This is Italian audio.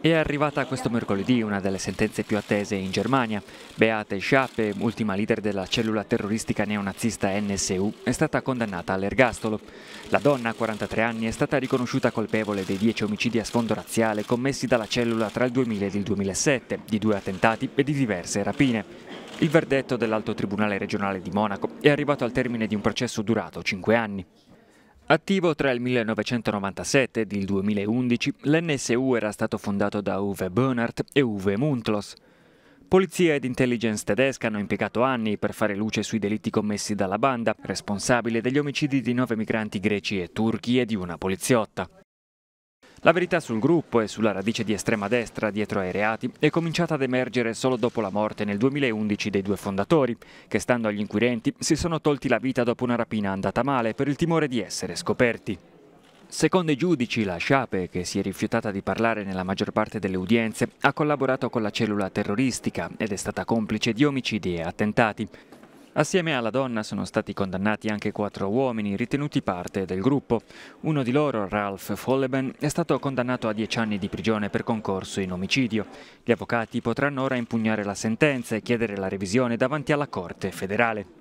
È arrivata questo mercoledì una delle sentenze più attese in Germania. Beate Schappe, ultima leader della cellula terroristica neonazista NSU, è stata condannata all'ergastolo. La donna, 43 anni, è stata riconosciuta colpevole dei 10 omicidi a sfondo razziale commessi dalla cellula tra il 2000 ed il 2007, di due attentati e di diverse rapine. Il verdetto dell'Alto Tribunale regionale di Monaco è arrivato al termine di un processo durato 5 anni. Attivo tra il 1997 ed il 2011, l'NSU era stato fondato da Uwe Bernhardt e Uwe Muntlos. Polizia ed intelligence tedesca hanno impiegato anni per fare luce sui delitti commessi dalla banda, responsabile degli omicidi di nove migranti greci e turchi e di una poliziotta. La verità sul gruppo e sulla radice di estrema destra dietro ai reati è cominciata ad emergere solo dopo la morte nel 2011 dei due fondatori, che stando agli inquirenti si sono tolti la vita dopo una rapina andata male per il timore di essere scoperti. Secondo i giudici, la Sciape, che si è rifiutata di parlare nella maggior parte delle udienze, ha collaborato con la cellula terroristica ed è stata complice di omicidi e attentati. Assieme alla donna sono stati condannati anche quattro uomini ritenuti parte del gruppo. Uno di loro, Ralph Folleben, è stato condannato a dieci anni di prigione per concorso in omicidio. Gli avvocati potranno ora impugnare la sentenza e chiedere la revisione davanti alla Corte federale.